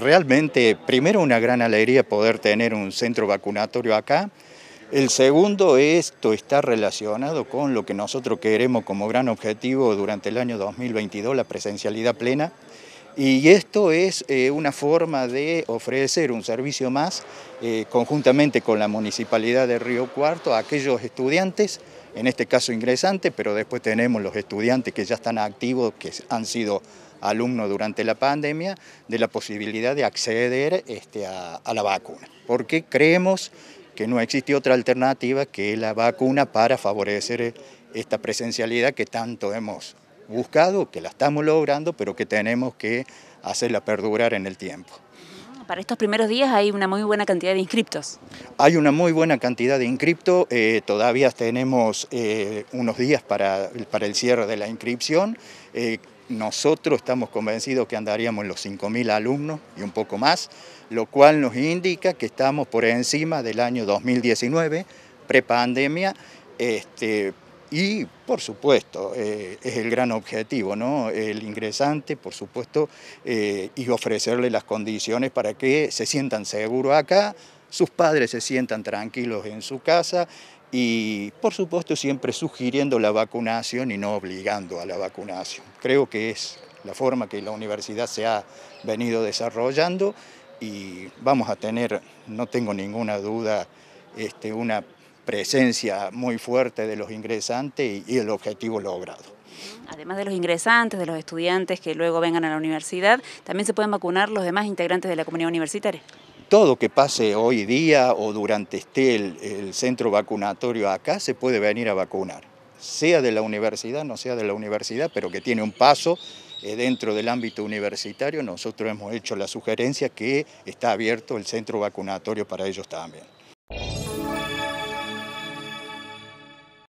realmente, primero, una gran alegría poder tener un centro vacunatorio acá. El segundo, esto está relacionado con lo que nosotros queremos como gran objetivo durante el año 2022, la presencialidad plena. Y esto es eh, una forma de ofrecer un servicio más eh, conjuntamente con la Municipalidad de Río Cuarto a aquellos estudiantes, en este caso ingresantes, pero después tenemos los estudiantes que ya están activos, que han sido alumnos durante la pandemia de la posibilidad de acceder este, a la vacuna, porque creemos que no existe otra alternativa que la vacuna para favorecer eh, esta presencialidad que tanto hemos buscado, que la estamos logrando, pero que tenemos que hacerla perdurar en el tiempo. Para estos primeros días hay una muy buena cantidad de inscriptos. Hay una muy buena cantidad de inscriptos, eh, todavía tenemos eh, unos días para, para, el cierre de la inscripción. Eh, nosotros estamos convencidos que andaríamos en los 5.000 alumnos y un poco más, lo cual nos indica que estamos por encima del año 2019, prepandemia, este, y, por supuesto, eh, es el gran objetivo, ¿no? El ingresante, por supuesto, eh, y ofrecerle las condiciones para que se sientan seguros acá, sus padres se sientan tranquilos en su casa y, por supuesto, siempre sugiriendo la vacunación y no obligando a la vacunación. Creo que es la forma que la universidad se ha venido desarrollando y vamos a tener, no tengo ninguna duda, este, una presencia muy fuerte de los ingresantes y, el objetivo logrado además de los ingresantes, de los estudiantes que luego vengan a la universidad, también se pueden vacunar los demás integrantes de la comunidad universitaria. Todo que pase hoy día o durante esté el, centro vacunatorio acá se puede venir a vacunar, sea de la universidad, no sea de la universidad, pero que tiene un paso eh, dentro del ámbito universitario, nosotros hemos hecho la sugerencia que está abierto el centro vacunatorio para ellos también.